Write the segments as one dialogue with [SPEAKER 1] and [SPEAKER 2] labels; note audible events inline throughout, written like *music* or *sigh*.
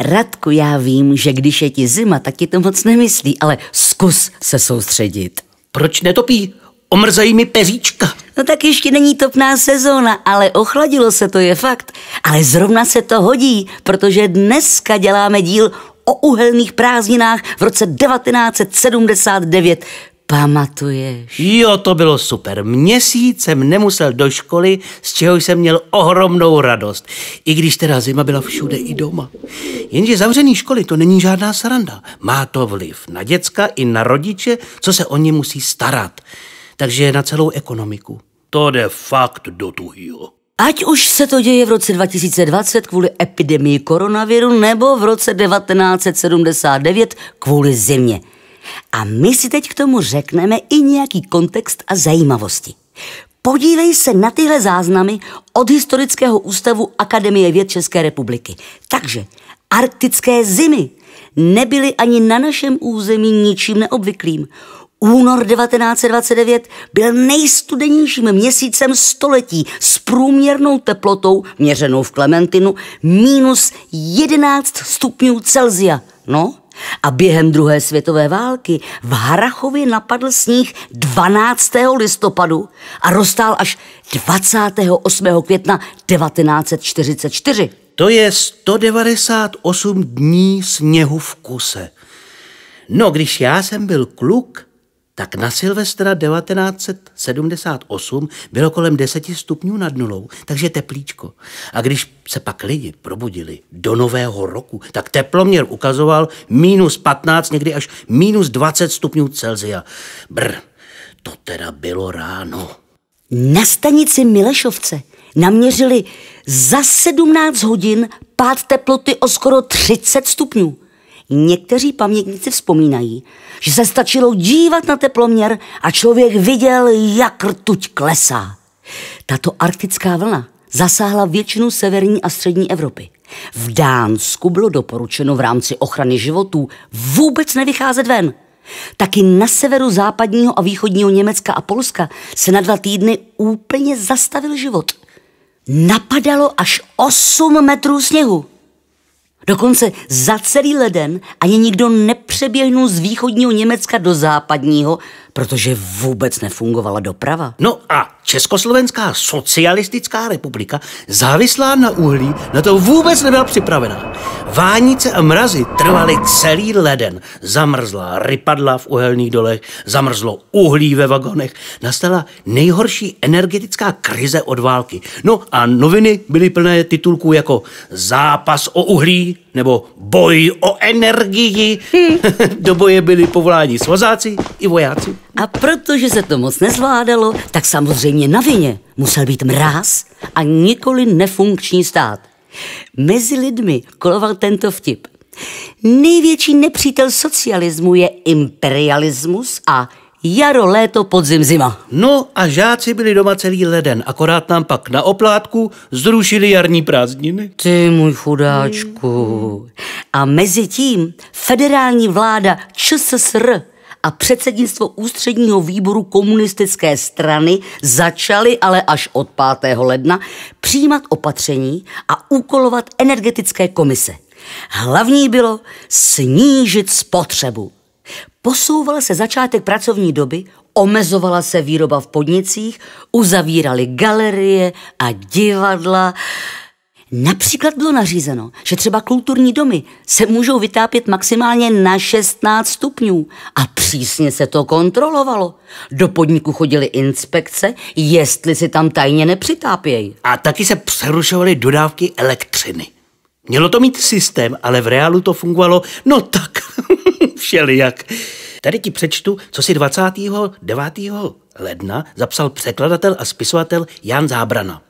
[SPEAKER 1] Radku, já vím, že když je ti zima, tak ti to moc nemyslí, ale zkus se soustředit. Proč netopí? Omrzají mi peříčka. No tak ještě není topná sezóna, ale ochladilo se, to je fakt. Ale zrovna se to hodí, protože dneska děláme díl o uhelných prázdninách v roce 1979 pamatuješ?
[SPEAKER 2] Jo, to bylo super. Měsíc jsem nemusel do školy, z čeho jsem měl ohromnou radost. I když teda zima byla všude i doma. Jenže zavřený školy to není žádná sranda. Má to vliv na děcka i na rodiče, co se o ně musí starat. Takže na celou ekonomiku. To jde fakt do tuhýho.
[SPEAKER 1] Ať už se to děje v roce 2020 kvůli epidemii koronaviru nebo v roce 1979 kvůli zimě – a my si teď k tomu řekneme i nějaký kontext a zajímavosti. Podívej se na tyhle záznamy od Historického ústavu Akademie věd České republiky. Takže arktické zimy nebyly ani na našem území ničím neobvyklým. Únor 1929 byl nejstudenějším měsícem století s průměrnou teplotou, měřenou v Klementinu, minus 11 stupňů Celzia. No, a během druhé světové války v Harachově napadl sníh 12. listopadu a roztál až 28. května 1944.
[SPEAKER 2] To je 198 dní sněhu v kuse. No, když já jsem byl kluk, tak na Silvestra 1978 bylo kolem 10 stupňů nad nulou, takže teplíčko. A když se pak lidi probudili do nového roku, tak teploměr ukazoval minus 15, někdy až minus 20 stupňů Celzia. Br, to teda bylo ráno. Na stanici Milešovce
[SPEAKER 1] naměřili za 17 hodin pád teploty o skoro 30 stupňů. Někteří pamětníci vzpomínají, že se stačilo dívat na teploměr a člověk viděl, jak rtuť klesá. Tato arktická vlna zasáhla většinu severní a střední Evropy. V Dánsku bylo doporučeno v rámci ochrany životů vůbec nevycházet ven. Taky na severu západního a východního Německa a Polska se na dva týdny úplně zastavil život. Napadalo až 8 metrů sněhu. Dokonce za celý leden ani nikdo nepřeběhnul z východního Německa do západního,
[SPEAKER 2] protože vůbec nefungovala doprava. No a Československá socialistická republika, závislá na uhlí, na to vůbec nebyla připravená. Vánice a mrazy trvaly celý leden. Zamrzla rypadla v uhelných dolech, zamrzlo uhlí ve vagonech. Nastala nejhorší energetická krize od války. No a noviny byly plné titulků jako Zápas o uhlí, nebo boj o energii. Hm. *laughs* Do boje byli povoláni svazáci i
[SPEAKER 1] vojáci. A protože se to moc nezvládalo, tak samozřejmě na vině musel být mráz a nikoli nefunkční stát. Mezi lidmi koloval tento vtip. Největší nepřítel socialismu je imperialismus a
[SPEAKER 2] Jaro, léto, podzim, zima. No a žáci byli doma celý leden, akorát nám pak na oplátku zrušili jarní prázdniny. Ty můj chudáčku.
[SPEAKER 1] A mezi tím federální vláda ČSSR a předsednictvo ústředního výboru komunistické strany začaly ale až od 5. ledna přijímat opatření a úkolovat energetické komise. Hlavní bylo snížit spotřebu. Posouval se začátek pracovní doby, omezovala se výroba v podnicích, uzavíraly galerie a divadla. Například bylo nařízeno, že třeba kulturní domy se můžou vytápět maximálně na 16 stupňů a přísně se to kontrolovalo. Do podniku chodily inspekce, jestli si tam tajně nepřitápějí.
[SPEAKER 2] A taky se přerušovaly dodávky elektřiny. Mělo to mít systém, ale v reálu to fungovalo no tak *laughs* všelijak. Tady ti přečtu, co si 29. ledna zapsal překladatel a spisovatel Jan Zábrana.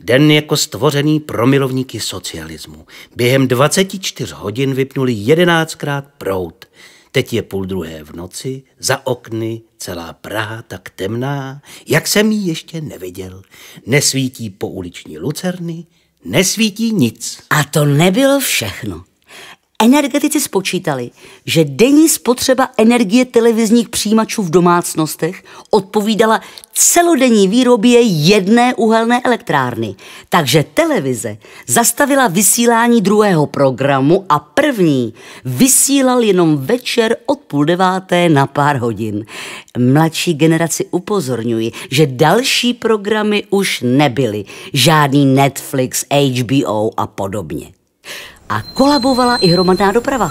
[SPEAKER 2] Den jako stvořený pro milovníky socialismu. Během 24 hodin vypnuli krát prout. Teď je půl druhé v noci, za okny celá Praha tak temná, jak jsem ji ještě neviděl. Nesvítí po uliční lucerny, nesvítí nic. A to nebylo všechno.
[SPEAKER 1] Energetici spočítali, že denní spotřeba energie televizních přijímačů v domácnostech odpovídala celodenní výrobě jedné uhelné elektrárny. Takže televize zastavila vysílání druhého programu a první vysílal jenom večer od půl deváté na pár hodin. Mladší generaci upozorňuji, že další programy už nebyly. Žádný Netflix, HBO a podobně a kolabovala i hromadná doprava.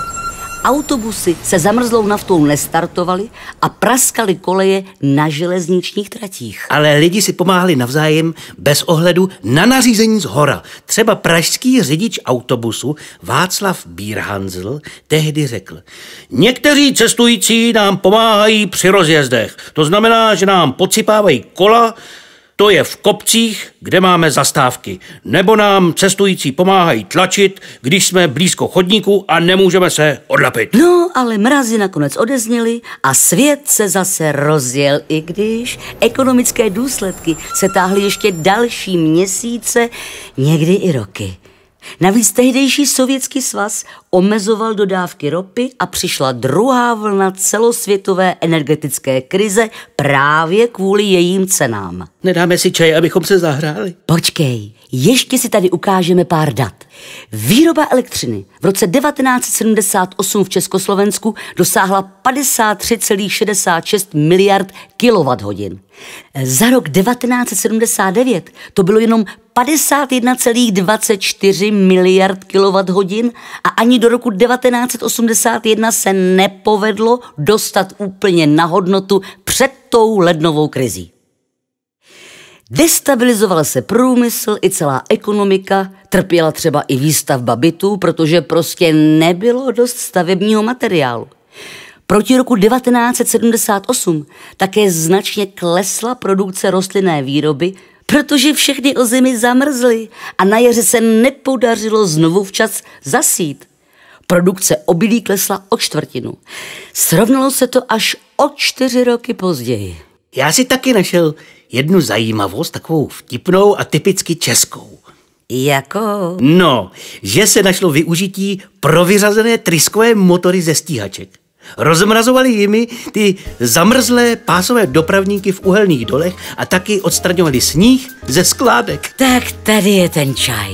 [SPEAKER 1] Autobusy se zamrzlou naftou nestartovaly a praskaly koleje na železničních tratích.
[SPEAKER 2] Ale lidi si pomáhali navzájem bez ohledu na nařízení z hora. Třeba pražský řidič autobusu Václav Bírhanzl tehdy řekl, někteří cestující nám pomáhají při rozjezdech. To znamená, že nám pocipávají kola, to je v kopcích, kde máme zastávky. Nebo nám cestující pomáhají tlačit, když jsme blízko chodníku a nemůžeme se odlapit.
[SPEAKER 1] No, ale mrazy nakonec odezněly a svět se zase rozjel, i když ekonomické důsledky se táhly ještě další měsíce, někdy i roky. Navíc tehdejší sovětský svaz omezoval dodávky ropy a přišla druhá vlna celosvětové energetické krize právě kvůli jejím cenám. Nedáme si čaj, abychom se zahráli. Počkej, ještě si tady ukážeme pár dat. Výroba elektřiny v roce 1978 v Československu dosáhla 53,66 miliard kWh. Za rok 1979 to bylo jenom 51,24 miliard kWh a ani do roku 1981 se nepovedlo dostat úplně na hodnotu před tou lednovou krizí. Destabilizoval se průmysl i celá ekonomika, trpěla třeba i výstavba bytů, protože prostě nebylo dost stavebního materiálu. Proti roku 1978 také značně klesla produkce rostlinné výroby, protože všechny zimy zamrzly a na jaře se nepodařilo znovu včas zasít. Produkce obilí klesla o čtvrtinu. Srovnalo se to až o čtyři
[SPEAKER 2] roky později. Já si taky našel jednu zajímavost, takovou vtipnou a typicky českou. Jako? No, že se našlo využití pro vyřazené tryskové motory ze stíhaček. Rozmrazovali jimi ty zamrzlé pásové dopravníky v uhelných dolech a taky odstraňovali sníh ze skládek. Tak tady je ten čaj.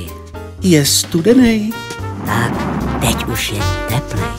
[SPEAKER 2] Je studený. Tak teď
[SPEAKER 1] už je teplej.